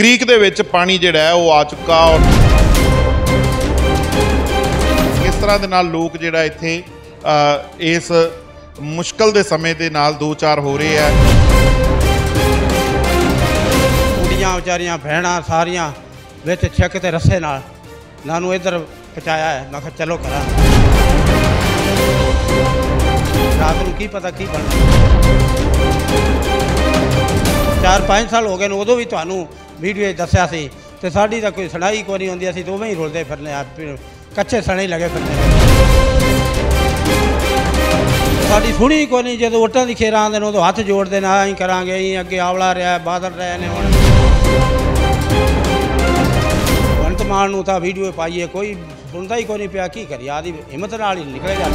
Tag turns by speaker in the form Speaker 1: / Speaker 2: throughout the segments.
Speaker 1: creek ਦੇ ਵਿੱਚ ਪਾਣੀ ਜਿਹੜਾ ਹੈ ਉਹ ਆ ਚੁੱਕਾ ਔਰ ਇਸ ਤਰ੍ਹਾਂ ਦੇ ਨਾਲ ਲੋਕ ਜਿਹੜਾ ਇੱਥੇ ਇਸ ਮੁਸ਼ਕਲ ਦੇ ਸਮੇਂ ਦੇ ਨਾਲ ਦੋ ਚਾਰ ਹੋ ਰਹੇ ਆ ਕੁੜੀਆਂ ਵਿਚਾਰੀਆਂ
Speaker 2: ਭੈਣਾਂ ਸਾਰੀਆਂ ਵਿੱਚ ਛੱਕ ਤੇ ਰਸੇ ਨਾਲ ਨੂੰ ਇੱਧਰ ਪਚਾਇਆ ਹੈ ਮੈਂ ਕਿਹਾ ਚਲੋ ਕਰਾਂ ਰਾਤ ਨੂੰ ਕੀ ਪਤਾ ਕੀ ਬਣਦਾ 4-5 ਸਾਲ ਹੋ ਗਏ ਨੇ ਉਦੋਂ ਵੀ ਤੁਹਾਨੂੰ ਵੀਡੀਓ ਦੱਸਿਆ ਸੀ ਤੇ ਸਾਡੀ ਤਾਂ ਕੋਈ ਸੜਾਈ ਕੋ ਨਹੀਂ ਹੁੰਦੀ ਅਸੀਂ ਦੋਵੇਂ ਹੀ ਰੁਲਦੇ ਫਿਰਨੇ ਆ ਕੱਚੇ ਸਣੇ ਲੱਗੇ ਫਿਰਨੇ ਸਾਡੀ ਸੁਣੀ ਕੋ ਨਹੀਂ ਜਦੋਂ ਵੋਟਾਂ ਦੀ ਖੇਰਾਂ ਆਂਦੇ ਨੇ ਉਦੋਂ ਹੱਥ ਜੋੜਦੇ ਨੇ ਆਂ ਕਰਾਂਗੇ ਆਂ ਅੱਗੇ ਆਵਲਾ ਰਿਹਾ ਬਾਦਲ ਰਹੇ ਨੇ ਹੁਣ ਭਗਵੰਤ ਮਾਨ ਨੂੰ ਤਾਂ ਵੀਡੀਓ ਪਾਈਏ ਕੋਈ ਸੁਣਦਾ ਹੀ ਕੋ ਨਹੀਂ ਪਿਆ ਕੀ ਕਰੀ ਆਦੀ ਹਿੰਮਤ ਨਾਲ ਹੀ ਨਿਕਲੇਗਾ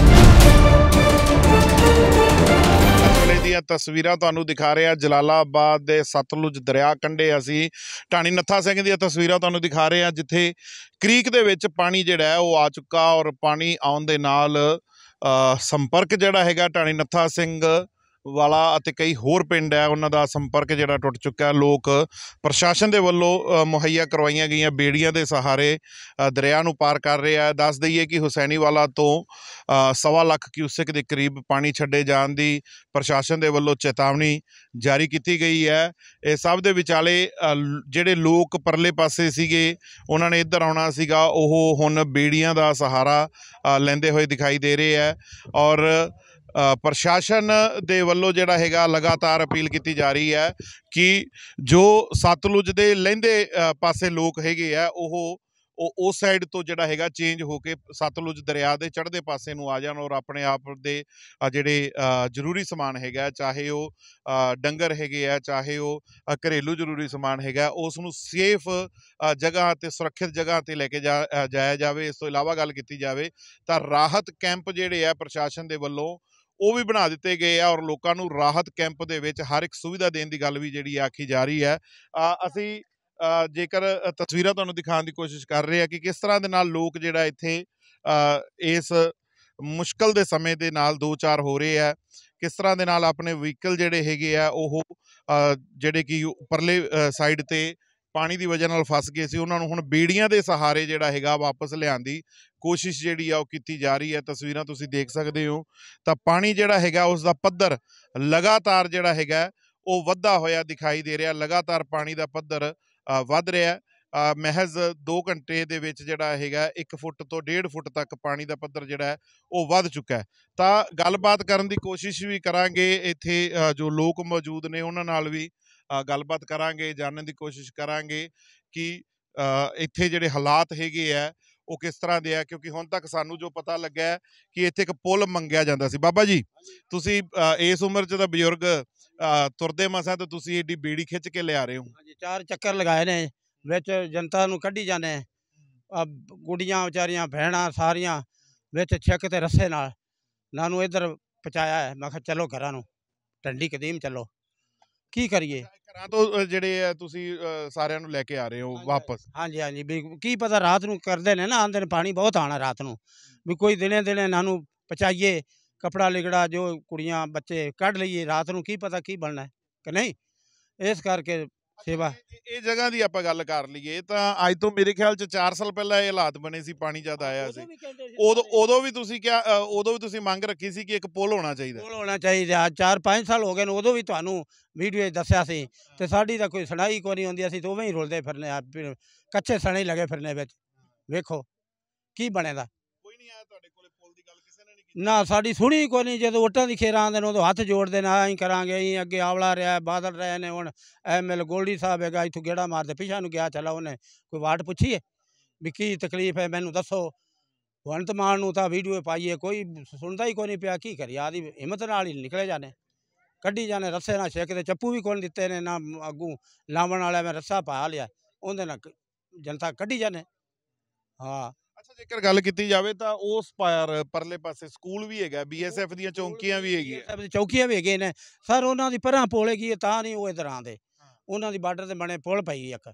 Speaker 1: ਵੇਲੇ ਦੀਆਂ ਤਸਵੀਰਾਂ ਤੁਹਾਨੂੰ ਦਿਖਾ ਰਿਹਾ ਜਲਾਲਾਬਾਦ ਦੇ ਸਤਲੁਜ ਦਰਿਆ ਕੰਢੇ ਅਸੀਂ ਟਾਣੀ ਨੱਥਾ ਸਿੰਘ ਦੀਆਂ ਤਸਵੀਰਾਂ ਤੁਹਾਨੂੰ ਦਿਖਾ ਰਹੇ ਜਿੱਥੇ ਕ੍ਰੀਕ ਦੇ ਵਿੱਚ ਪਾਣੀ ਜਿਹੜਾ ਹੈ ਉਹ ਆ ਚੁੱਕਾ ਔਰ ਪਾਣੀ ਆਉਣ ਦੇ ਨਾਲ ਸੰਪਰਕ ਜਿਹੜਾ ਹੈਗਾ ਟਾਣੀ ਨੱਥਾ ਸਿੰਘ ਵਾਲਾ ਅਤੇ ਕਈ ਹੋਰ ਪਿੰਡ ਹੈ ਉਹਨਾਂ ਦਾ ਸੰਪਰਕ ਜਿਹੜਾ ਟੁੱਟ ਚੁੱਕਾ ਲੋਕ ਪ੍ਰਸ਼ਾਸਨ ਦੇ ਵੱਲੋਂ ਮੁਹੱਈਆ ਕਰਵਾਈਆਂ ਗਈਆਂ ਬੇੜੀਆਂ ਦੇ ਸਹਾਰੇ ਦਰਿਆ ਨੂੰ ਪਾਰ ਕਰ ਰਹੇ ਆ ਦੱਸ ਦਈਏ ਕਿ ਹੁਸੈਨੀਵਾਲਾ ਤੋਂ ਸਵਾ ਲੱਖ ਕਿਊਸਿਕ ਦੇ ਕਰੀਬ ਪਾਣੀ ਛੱਡੇ ਜਾਣ ਦੀ ਪ੍ਰਸ਼ਾਸਨ ਦੇ ਵੱਲੋਂ ਚੇਤਾਵਨੀ ਜਾਰੀ ਕੀਤੀ ਗਈ ਹੈ ਇਹ ਸਭ ਦੇ ਵਿਚਾਲੇ ਜਿਹੜੇ ਲੋਕ ਪਰਲੇ ਪਾਸੇ ਸੀਗੇ ਉਹਨਾਂ ਨੇ ਇੱਧਰ ਆਉਣਾ ਸੀਗਾ ਉਹ ਹੁਣ ਬੇੜੀਆਂ ਦਾ ਸਹਾਰਾ ਲੈਂਦੇ ਹੋਏ ਦਿਖਾਈ ਦੇ ਰਹੇ ਆ ਔਰ ਪ੍ਰਸ਼ਾਸਨ ਦੇ ਵੱਲੋਂ ਜਿਹੜਾ ਹੈਗਾ ਲਗਾਤਾਰ ਅਪੀਲ ਕੀਤੀ ਜਾ ਰਹੀ ਹੈ ਕਿ ਜੋ ਸਤਲੁਜ ਦੇ ਲਹਿੰਦੇ ਪਾਸੇ ਲੋਕ ਹੈਗੇ ਆ ਉਹ ਉਹ ਉਸ ਸਾਈਡ ਤੋਂ ਜਿਹੜਾ ਹੈਗਾ ਚੇਂਜ ਹੋ ਕੇ ਸਤਲੁਜ ਦਰਿਆ ਦੇ ਚੜ੍ਹਦੇ ਪਾਸੇ ਨੂੰ ਆ ਜਾਣ ਔਰ ਆਪਣੇ ਆਪ ਦੇ ਜਿਹੜੇ ਜ਼ਰੂਰੀ ਸਮਾਨ ਹੈਗਾ ਚਾਹੇ ਉਹ ਡੰਗਰ ਹੈਗੇ ਆ ਚਾਹੇ ਉਹ ਘਰੇਲੂ ਜ਼ਰੂਰੀ ਸਮਾਨ ਹੈਗਾ ਉਸ ਨੂੰ ਸੇਫ ਜਗ੍ਹਾ ਤੇ ਸੁਰੱਖਿਅਤ ਜਗ੍ਹਾ ਤੇ ਲੈ ਕੇ ਜਾਇਆ ਜਾਵੇ ਇਸ ਤੋਂ ਇਲਾਵਾ ਗੱਲ ਕੀਤੀ ਜਾਵੇ ਤਾਂ ਰਾਹਤ ਕੈਂਪ ਜਿਹੜੇ ਆ ਪ੍ਰਸ਼ਾਸਨ ਦੇ ਵੱਲੋਂ ਉਹ ਵੀ ਬਣਾ ਦਿੱਤੇ ਗਏ ਆ ਔਰ ਲੋਕਾਂ ਨੂੰ ਰਾਹਤ ਕੈਂਪ ਦੇ ਵਿੱਚ ਹਰ ਇੱਕ ਸੁਵਿਧਾ ਦੇਣ ਦੀ ਗੱਲ ਵੀ ਜਿਹੜੀ ਆਖੀ ਜਾ ਰਹੀ ਹੈ ਅਸੀਂ ਜੇਕਰ ਤਸਵੀਰਾਂ ਤੁਹਾਨੂੰ ਦਿਖਾਉਣ ਦੀ ਕੋਸ਼ਿਸ਼ ਕਰ ਰਹੇ ਆ ਕਿ ਕਿਸ ਤਰ੍ਹਾਂ ਦੇ ਨਾਲ ਲੋਕ ਜਿਹੜਾ ਇੱਥੇ ਇਸ ਮੁਸ਼ਕਲ ਦੇ ਸਮੇਂ ਦੇ ਨਾਲ ਦੋ ਚਾਰ ਹੋ ਰਹੇ ਆ ਕਿਸ ਤਰ੍ਹਾਂ ਦੇ ਨਾਲ ਆਪਣੇ ਵਹੀਕਲ ਜਿਹੜੇ ਹੈਗੇ ਆ ਉਹ ਜਿਹੜੇ ਕਿ ਪਰਲੇ ਸਾਈਡ ਤੇ ਪਾਣੀ ਦੀ ਵਜ੍ਹਾ ਨਾਲ ਫਸ ਗਏ ਸੀ ਉਹਨਾਂ ਨੂੰ ਹੁਣ ਬੇੜੀਆਂ ਦੇ ਸਹਾਰੇ ਜਿਹੜਾ ਹੈਗਾ ਵਾਪਸ ਲਿਆਉਣ ਦੀ ਕੋਸ਼ਿਸ਼ ਜਿਹੜੀ ਆ ਉਹ ਕੀਤੀ ਜਾ ਰਹੀ ਹੈ ਤਸਵੀਰਾਂ ਤੁਸੀਂ ਦੇਖ ਸਕਦੇ ਹੋ ਤਾਂ ਪਾਣੀ ਜਿਹੜਾ ਹੈਗਾ ਉਸ ਦਾ ਪੱਧਰ ਲਗਾਤਾਰ ਜਿਹੜਾ ਹੈਗਾ ਉਹ ਵੱਧਾ ਹੋਇਆ ਦਿਖਾਈ ਦੇ ਰਿਹਾ ਲਗਾਤਾਰ ਪਾਣੀ ਦਾ ਪੱਧਰ ਵੱਧ ਰਿਹਾ ਮਹਿਜ਼ 2 ਘੰਟੇ ਦੇ ਵਿੱਚ ਜਿਹੜਾ ਹੈਗਾ 1 ਫੁੱਟ ਤੋਂ 1.5 ਫੁੱਟ ਤੱਕ ਪਾਣੀ ਦਾ ਪੱਧਰ ਜਿਹੜਾ ਹੈ ਉਹ ਵੱਧ ਚੁੱਕਾ ਹੈ ਤਾਂ ਗੱਲਬਾਤ ਕਰਨ ਦੀ ਕੋਸ਼ਿਸ਼ ਵੀ ਕਰਾਂਗੇ ਇੱਥੇ ਜੋ ਲੋਕ ਮੌਜੂਦ ਨੇ ਉਹਨਾਂ ਨਾਲ ਵੀ ਗੱਲਬਾਤ ਕਰਾਂਗੇ ਜਾਣਨ ਦੀ ਕੋਸ਼ਿਸ਼ ਕਰਾਂਗੇ ਕਿ ਇੱਥੇ ਜਿਹੜੇ ਹਾਲਾਤ ਹੈਗੇ ਆ ਉਹ ਕਿਸ ਤਰ੍ਹਾਂ ਦੇ ਆ ਕਿਉਂਕਿ ਹੁਣ ਤੱਕ ਸਾਨੂੰ ਜੋ ਪਤਾ ਲੱਗਾ ਕਿ ਇੱਥੇ ਇੱਕ ਪੁਲ ਮੰਗਿਆ ਜਾਂਦਾ ਸੀ ਬਾਬਾ ਜੀ ਤੁਸੀਂ ਇਸ ਉਮਰ 'ਚ ਤਾਂ ਬਜ਼ੁਰਗ ਤੁਰਦੇ ਮਸਾਂ ਤਾਂ ਤੁਸੀਂ ਏਡੀ ਬੀੜੀ ਖਿੱਚ ਕੇ ਲਿਆ ਰਹੇ ਹੋ ਹਾਂਜੀ ਚਾਰ ਚੱਕਰ ਲਗਾਏ
Speaker 2: ਨੇ ਵਿੱਚ ਜਨਤਾ ਨੂੰ ਕੱਢੀ ਜਾਂਦੇ ਆ ਗੁੱਡੀਆਂ ਵਿਚਾਰੀਆਂ ਭੈਣਾਂ ਸਾਰੀਆਂ ਵਿੱਚ ਛੱਕ ਤੇ ਰਸੇ ਨਾਲ ਨਾਨੂੰ ਇੱਧਰ ਪਚਾਇਆ ਮੈਂ ਕਿਹਾ ਚਲੋ ਘਰਾਂ ਨੂੰ ਟੰਡੀ ਕਦੀਮ ਚਲੋ ਕੀ ਕਰੀਏ
Speaker 1: ਘਰਾਂ ਤੋਂ ਜਿਹੜੇ ਆ ਤੁਸੀਂ ਸਾਰਿਆਂ ਨੂੰ
Speaker 2: ਲੈ ਕੇ ਆ ਰਹੇ ਹੋ ਵਾਪਸ ਹਾਂਜੀ ਹਾਂਜੀ ਵੀ ਕੀ ਪਤਾ ਰਾਤ ਨੂੰ ਕਰਦੇ ਨੇ ਨਾ ਆਂਦੇ ਨੇ ਪਾਣੀ ਬਹੁਤ ਆਣਾ ਰਾਤ ਨੂੰ ਵੀ ਕੋਈ ਦਿਨੇ ਦਿਨੇ ਇਹਨਾਂ ਨੂੰ ਪਚਾਈਏ ਕਪੜਾ ਲਿਗੜਾ ਜੋ ਕੁੜੀਆਂ ਬੱਚੇ ਕੱਢ ਲਈਏ
Speaker 1: ਰਾਤ ਨੂੰ ਕੀ ਪਤਾ ਕੀ ਬਣਨਾ ਹੈ ਕਿ ਨਹੀਂ ਇਸ ਕਰਕੇ ਸੇਵਾ ਇਹ ਜਗ੍ਹਾ ਦੀ ਆਪਾਂ ਗੱਲ ਕਰ ਲਈਏ ਤਾਂ ਅੱਜ ਤੋਂ ਮੇਰੇ ਖਿਆਲ ਚ 4 ਸਾਲ ਪਹਿਲਾਂ ਇਹ ਹਾਲਾਤ ਬਣੇ ਸੀ ਪਾਣੀ ਜਦ ਆਇਆ ਸੀ ਉਦੋਂ ਵੀ ਤੁਸੀਂ ਕਿਹਾ ਉਦੋਂ ਵੀ ਤੁਸੀਂ ਮੰਗ ਰੱਖੀ ਸੀ ਕਿ ਇੱਕ ਪੁਲ ਹੋਣਾ ਚਾਹੀਦਾ ਪੁਲ ਹੋਣਾ ਚਾਹੀਦਾ 4-5
Speaker 2: ਸਾਲ ਹੋ ਗਏ ਨੇ ਉਦੋਂ ਵੀ ਤੁਹਾਨੂੰ ਵੀਡੀਓ ਦੱਸਿਆ ਸੀ ਤੇ ਸਾਡੀ ਤਾਂ ਕੋਈ ਸੜਾਈ ਕੋ ਨਹੀਂ ਹੁੰਦੀ ਅਸੀਂ ਤਾਂ ਉਵੇਂ ਹੀ ਰੁਲਦੇ ਫਿਰਨੇ ਆ ਕੱਚੇ ਸਣੇ ਲਗੇ ਫਿਰਨੇ ਵਿੱਚ ਵੇਖੋ ਕੀ ਬਣੇਦਾ ਕੋਈ ਨਹੀਂ ਆਇਆ ਨਾ ਸਾਡੀ ਸੁਣੀ ਕੋਈ ਨਹੀਂ ਜਦੋਂ ਵੋਟਾਂ ਦੀ ਖੇਰਾਂ ਦੇ ਨੂੰ ਹੱਥ ਜੋੜਦੇ ਨਾ ਐਂ ਕਰਾਂਗੇ ਐਂ ਅੱਗੇ ਆਵਲਾ ਰਿਹਾ ਬਾਦਲ ਰਹੇ ਨੇ ਹੁਣ ਐਮਐਲ ਗੋਲਡੀ ਸਾਹਿਬ ਹੈਗਾ ਇਥੋਂ ਗੇੜਾ ਮਾਰਦੇ ਪਿਛਾ ਨੂੰ ਗਿਆ ਚਲਾ ਉਹਨੇ ਕੋਈ ਵਾਟ ਪੁੱਛੀ ਹੈ ਵੀ ਕੀ ਤਕਲੀਫ ਹੈ ਮੈਨੂੰ ਦੱਸੋ ਤਾਂ ਮਾਨ ਨੂੰ ਤਾਂ ਵੀਡੀਓ ਪਾਈਏ ਕੋਈ ਸੁਣਦਾ ਹੀ ਕੋਈ ਨਹੀਂ ਪਿਆ ਕੀ ਕਰੀ ਆਦੀ ਹਿੰਮਤ ਨਾਲ ਹੀ ਨਿਕਲੇ ਜਾਣੇ ਕੱਢੀ ਜਾਣੇ ਰੱਸੇ ਨਾਲ ਛੇਕਦੇ ਚੱਪੂ ਵੀ ਕੋਣ ਦਿੱਤੇ ਨੇ ਨਾ ਅਗੂ ਲਾਵਣ ਵਾਲਾ ਮੈਂ ਰੱਸਾ ਪਾ ਲਿਆ
Speaker 1: ਉਹਦੇ ਨਾਲ ਜਨਤਾ ਕੱਢੀ ਜਾਣੇ ਹਾਂ ਜੇਕਰ ਗੱਲ ਕੀਤੀ ਜਾਵੇ ਤਾਂ ਉਸ ਪਾਰ ਪਰਲੇ ਪਾਸੇ ਸਕੂਲ ਵੀ ਹੈਗਾ ਬੀਐਸਐਫ ਦੀਆਂ ਚੌਂਕੀਆਂ ਵੀ ਹੈਗੀਆਂ ਦੀ ਚੌਕੀਆਂ ਵੀ ਹੈਗੇ ਨੇ
Speaker 2: ਸਰ ਉਹਨਾਂ ਦੀ ਪਰਾਂ ਪੋਲੇ ਕੀ ਤਾਂ ਨਹੀਂ ਉਹ ਇਧਰ ਆਂਦੇ ਉਹਨਾਂ ਦੀ ਬਾਰਡਰ ਤੇ ਬਣੇ ਪੁਲ ਪਈ ਇੱਕ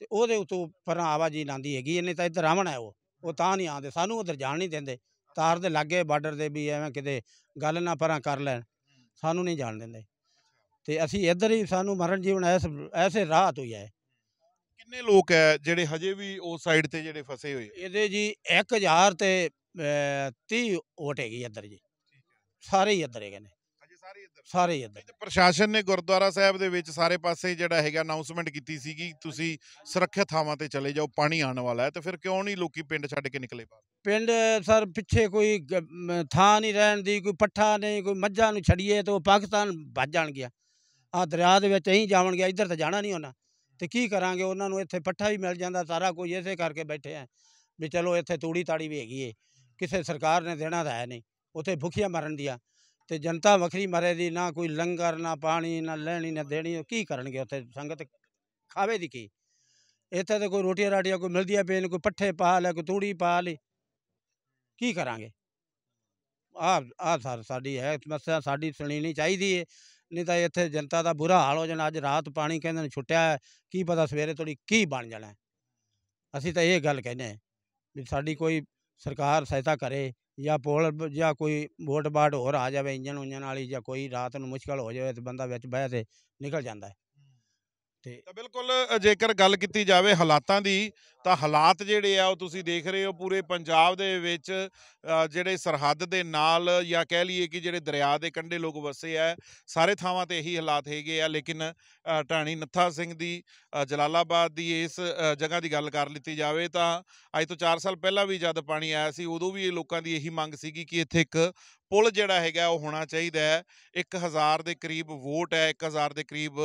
Speaker 2: ਤੇ ਉਹਦੇ ਉਤੋਂ ਪਰਾਂ ਆਵਾਜੀ ਲਾਂਦੀ ਹੈਗੀ ਇਹਨੇ ਤਾਂ ਇਧਰ ਆਵਣ ਉਹ ਉਹ ਤਾਂ ਨਹੀਂ ਆਂਦੇ ਸਾਨੂੰ ਉਧਰ ਜਾਣ ਨਹੀਂ ਦਿੰਦੇ ਤਾਰ ਦੇ ਲੱਗੇ ਬਾਰਡਰ ਦੇ ਵੀ ਐਵੇਂ ਕਿਤੇ ਗੱਲ ਨਾ ਪਰਾਂ ਕਰ ਲੈਣ ਸਾਨੂੰ ਨਹੀਂ ਜਾਣ ਦਿੰਦੇ ਤੇ ਅਸੀਂ ਇੱਧਰ ਹੀ ਸਾਨੂੰ ਮਰਨ ਜੀਵਨ ਐਸੇ ਐਸੇ ਰਾਹ ਤੋਂ ਹੀ ਹੈ ਕਿੰਨੇ ਲੋਕ ਹੈ ਜਿਹੜੇ ਹਜੇ ਵੀ ਉਸ ਸਾਈਡ ਤੇ ਜਿਹੜੇ ਫਸੇ ਹੋਏ ਇਹਦੇ ਜੀ 1000 ਤੇ
Speaker 1: 30 ਵੋਟ ਹੈਗੀ ਇੱਧਰ ਜੀ ਸਾਰੇ ਹੀ ਇੱਧਰ ਹੈਗੇ ਨੇ ਸਾਰੇ ਇੱਧਰ ਪ੍ਰਸ਼ਾਸਨ ਨੇ ਗੁਰਦੁਆਰਾ ਸਾਹਿਬ ਦੇ ਵਿੱਚ ਸਾਰੇ ਪਾਸੇ ਜਿਹੜਾ ਹੈਗਾ ਅਨਾਉਂਸਮੈਂਟ ਕੀਤੀ ਸੀਗੀ ਤੁਸੀਂ ਸੁਰੱਖਿਅਤ ਥਾਵਾਂ ਤੇ ਚਲੇ ਜਾਓ ਪਾਣੀ ਆਉਣ ਵਾਲਾ ਹੈ ਤੇ ਫਿਰ ਕਿਉਂ ਨਹੀਂ ਲੋਕੀ ਪਿੰਡ ਛੱਡ ਕੇ ਨਿਕਲੇ ਬਾਹਰ ਪਿੰਡ
Speaker 2: ਸਰ ਪਿੱਛੇ ਕੋਈ ਥਾਂ ਨਹੀਂ ਰਹਿਣ ਦੀ ਕੋਈ ਪੱਠਾ ਨਹੀਂ ਕੋਈ ਮੱਝਾਂ ਨੂੰ ਛੜੀਏ ਤੇ ਉਹ ਪਾਕਿਸਤਾਨ ਭੱਜ ਜਾਣ ਗਿਆ ਆ ਦਰਿਆ ਦੇ ਵਿੱਚ ਐਂ ਜਾਵਣ ਗਿਆ ਇੱਧਰ ਤਾਂ ਜਾਣਾ ਨਹੀਂ ਹੋਣਾ ਤੇ ਕੀ ਕਰਾਂਗੇ ਉਹਨਾਂ ਨੂੰ ਇੱਥੇ ਪੱਠਾ ਵੀ ਮਿਲ ਜਾਂਦਾ ਸਾਰਾ ਕੁਝ ਇਸੇ ਕਰਕੇ ਬੈਠੇ ਆ ਵੀ ਚਲੋ ਇੱਥੇ ਤੂੜੀ ਤਾੜੀ ਵੀ ਹੈਗੀ ਏ ਕਿਸੇ ਸਰਕਾਰ ਨੇ ਦੇਣਾ ਤਾਂ ਹੈ ਨਹੀਂ ਉੱਥੇ ਭੁੱਖੀਆਂ ਮਰਨ ਦੀਆਂ ਤੇ ਜਨਤਾ ਵਖਰੀ ਮਰੇ ਦੀ ਨਾ ਕੋਈ ਲੰਗਰ ਨਾ ਪਾਣੀ ਨਾ ਲੈਣੀ ਨਾ ਦੇਣੀ ਕੀ ਕਰਨਗੇ ਉੱਥੇ ਸੰਗਤ ਖਾਵੇ ਦੀ ਕੀ ਇੱਥੇ ਤਾਂ ਕੋਈ ਰੋਟੀਆਂ ਰਾਟੀਆਂ ਕੋਈ ਮਿਲਦੀਆਂ ਪਈਆਂ ਕੋਈ ਪੱਠੇ ਪਾ ਲੈ ਕੋਈ ਤੂੜੀ ਪਾ ਲਈ ਕੀ ਕਰਾਂਗੇ ਆ ਆ ਸਰ ਸਾਡੀ ਹੈ ਸਮੱਸਿਆ ਸਾਡੀ ਸੁਣੀ ਨਹੀਂ ਚਾਹੀਦੀ ਏ ਨਹੀਂ ਤਾਂ ਇੱਥੇ ਜਨਤਾ ਦਾ ਬੁਰਾ ਹਾਲ ਹੋ ਜਾਣਾ ਅੱਜ ਰਾਤ ਪਾਣੀ ਕਹਿੰਦੇ ਨੇ ਛੁੱਟਿਆ ਕੀ ਪਤਾ ਸਵੇਰੇ ਤੋੜੀ ਕੀ ਬਣ ਜਾਣਾ ਅਸੀਂ ਤਾਂ ਇਹ ਗੱਲ ਕਹਿੰਦੇ ਵੀ ਸਾਡੀ ਕੋਈ ਸਰਕਾਰ ਸਹਾਇਤਾ ਕਰੇ ਜਾਂ ਪੋਲ ਜਾਂ ਕੋਈ ਵੋਟ ਬਾਟ ਹੋਰ ਆ ਜਾਵੇ ਇੰਜਨ ਉੰਜਨ ਵਾਲੀ ਜਾਂ ਕੋਈ ਰਾਤ ਨੂੰ ਮੁਸ਼ਕਲ ਹੋ ਜਾਵੇ ਤੇ ਬੰਦਾ ਵਿੱਚ ਬਹਿ ਤੇ ਨਿਕਲ ਜਾਂਦਾ
Speaker 1: ਤੇ ਤਾਂ ਬਿਲਕੁਲ ਜੇਕਰ ਗੱਲ ਕੀਤੀ ਜਾਵੇ ਹਾਲਾਤਾਂ ਦੀ ਤਾਂ ਹਾਲਾਤ ਜਿਹੜੇ ਆ ਉਹ ਤੁਸੀਂ ਦੇਖ ਰਹੇ ਹੋ ਪੂਰੇ ਪੰਜਾਬ ਦੇ ਵਿੱਚ ਜਿਹੜੇ ਸਰਹੱਦ ਦੇ ਨਾਲ ਜਾਂ ਕਹਿ ਲਈਏ ਕਿ ਜਿਹੜੇ ਦਰਿਆ ਦੇ ਕੰਢੇ ਲੋਕ ਵਸੇ ਆ ਸਾਰੇ ਥਾਵਾਂ ਤੇ ਇਹੀ ਹਾਲਾਤ ਹੈਗੇ ਆ ਲੇਕਿਨ ਢਾਣੀ ਨੱਥਾ ਸਿੰਘ ਦੀ ਜਲਾਲਾਬਾਦ ਦੀ ਇਸ ਜਗ੍ਹਾ ਦੀ ਗੱਲ ਕਰ ਲਈਤੀ ਜਾਵੇ ਤਾਂ ਅੱਜ ਤੋਂ 4 ਸਾਲ ਪਹਿਲਾਂ ਵੀ ਜਦ ਪਾਣੀ ਆਇਆ ਸੀ ਉਦੋਂ ਵੀ ਇਹ ਲੋਕਾਂ ਦੀ ਇਹੀ ਮੰਗ ਸੀਗੀ ਕਿ ਇੱਥੇ ਇੱਕ ਪੁਲ ਜਿਹੜਾ ਹੈਗਾ ਉਹ ਹੋਣਾ ਚਾਹੀਦਾ ਹੈ 1000 ਦੇ ਕਰੀਬ ਵੋਟ ਹੈ 1000 ਦੇ ਕਰੀਬ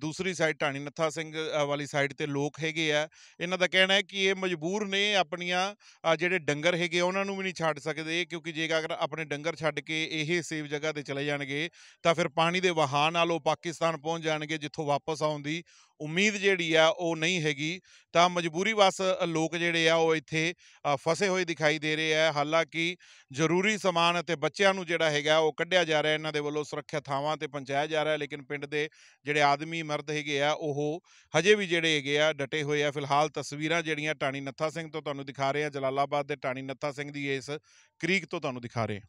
Speaker 1: ਦੂਸਰੀ ਸਾਈਡ ਢਾਣੀ ਨੱਥਾ ਸਿੰਘ ਵਾਲੀ ਸਾਈਡ ਤੇ ਲੋਕ ਹੈਗੇ ਆ ਇਹਨਾਂ ਦਾ ਕਹਿਣਾ ਹੈ ਕਿ ਇਹ ਮਜਬੂਰ ਨੇ ਆਪਣੀਆਂ ਜਿਹੜੇ ਡੰਗਰ ਹੈਗੇ ਉਹਨਾਂ ਨੂੰ ਵੀ ਨਹੀਂ ਛੱਡ ਸਕਦੇ ਕਿਉਂਕਿ ਜੇ ਅਗਰ ਆਪਣੇ ਡੰਗਰ ਛੱਡ ਕੇ ਇਹ ਸੇਵ ਜਗ੍ਹਾ ਤੇ ਚਲੇ ਜਾਣਗੇ ਤਾਂ ਫਿਰ ਪਾਣੀ ਦੇ ਵਹਾਅ ਨਾਲ ਉਹ ਪਾਕਿਸਤਾਨ ਪਹੁੰਚ ਜਾਣਗੇ ਜਿੱਥੋਂ ਵਾਪਸ ਆਉਣ ਦੀ ਉਮੀਦ ਜਿਹੜੀ ਆ ਉਹ ਨਹੀਂ ਹੈਗੀ ਤਾਂ ਮਜਬੂਰੀ ਵਸ ਲੋਕ ਜਿਹੜੇ ਆ ਉਹ ਇੱਥੇ ਫਸੇ ਹੋਏ ਦਿਖਾਈ ਦੇ ਰਹੇ ਆ ਹਾਲਾਂਕਿ ਜ਼ਰੂਰੀ ਸਮਾਨ ਅਤੇ ਬੱਚਿਆਂ ਨੂੰ ਜਿਹੜਾ ਹੈਗਾ ਉਹ ਕੱਢਿਆ ਜਾ ਰਿਹਾ ਇਹਨਾਂ ਦੇ ਵੱਲੋਂ ਸੁਰੱਖਿਆ ਥਾਵਾਂ ਤੇ ਪਹੁੰਚਾਇਆ ਜਾ ਰਿਹਾ ਲੇਕਿਨ ਪਿੰਡ ਦੇ ਜਿਹੜੇ ਆਦਮੀ ਮਰਦ ਹੈਗੇ ਆ ਉਹ ਹਜੇ ਵੀ ਜਿਹੜੇ ਹੈਗੇ ਆ ਡਟੇ ਹੋਏ ਆ ਫਿਲਹਾਲ ਤਸਵੀਰਾਂ ਜਿਹੜੀਆਂ ਟਾਣੀ ਨੱਥਾ ਸਿੰਘ ਤੋਂ ਤੁਹਾਨੂੰ ਦਿਖਾ ਰਹੇ ਆ ਜਲਾਲਾਬਾਦ ਦੇ ਟਾਣੀ ਨੱਥਾ ਸਿੰਘ ਦੀ ਇਸ ਕ੍ਰੀਕ ਤੋਂ ਤੁਹਾਨੂੰ ਦਿਖਾ ਰਹੇ ਆ